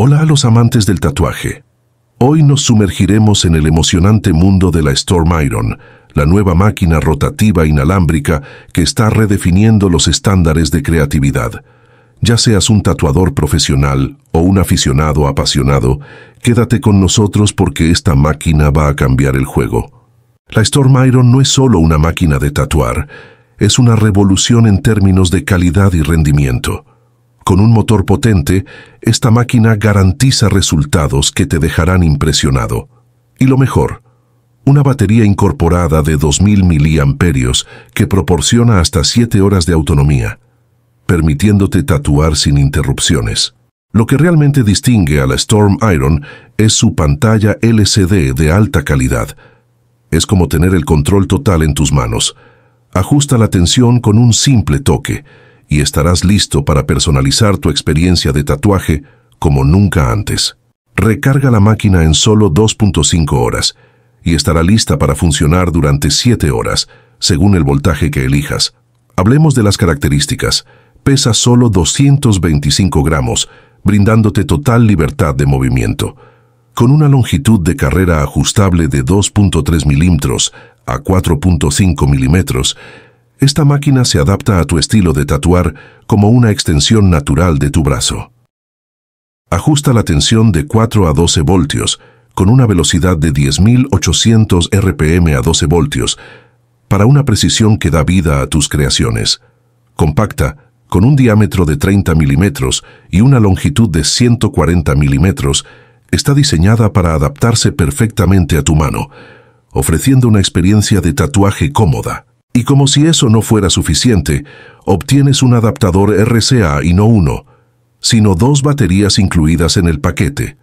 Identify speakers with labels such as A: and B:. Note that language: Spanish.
A: Hola a los amantes del tatuaje. Hoy nos sumergiremos en el emocionante mundo de la Storm Iron, la nueva máquina rotativa inalámbrica que está redefiniendo los estándares de creatividad. Ya seas un tatuador profesional o un aficionado apasionado, quédate con nosotros porque esta máquina va a cambiar el juego. La Storm Iron no es solo una máquina de tatuar, es una revolución en términos de calidad y rendimiento. Con un motor potente, esta máquina garantiza resultados que te dejarán impresionado. Y lo mejor, una batería incorporada de 2.000 miliamperios que proporciona hasta 7 horas de autonomía, permitiéndote tatuar sin interrupciones. Lo que realmente distingue a la Storm Iron es su pantalla LCD de alta calidad. Es como tener el control total en tus manos. Ajusta la tensión con un simple toque, y estarás listo para personalizar tu experiencia de tatuaje como nunca antes. Recarga la máquina en solo 2.5 horas y estará lista para funcionar durante 7 horas, según el voltaje que elijas. Hablemos de las características. Pesa solo 225 gramos, brindándote total libertad de movimiento. Con una longitud de carrera ajustable de 2.3 milímetros a 4.5 milímetros, esta máquina se adapta a tu estilo de tatuar como una extensión natural de tu brazo. Ajusta la tensión de 4 a 12 voltios con una velocidad de 10.800 RPM a 12 voltios para una precisión que da vida a tus creaciones. Compacta, con un diámetro de 30 milímetros y una longitud de 140 milímetros, está diseñada para adaptarse perfectamente a tu mano, ofreciendo una experiencia de tatuaje cómoda. Y como si eso no fuera suficiente, obtienes un adaptador RCA y no uno, sino dos baterías incluidas en el paquete.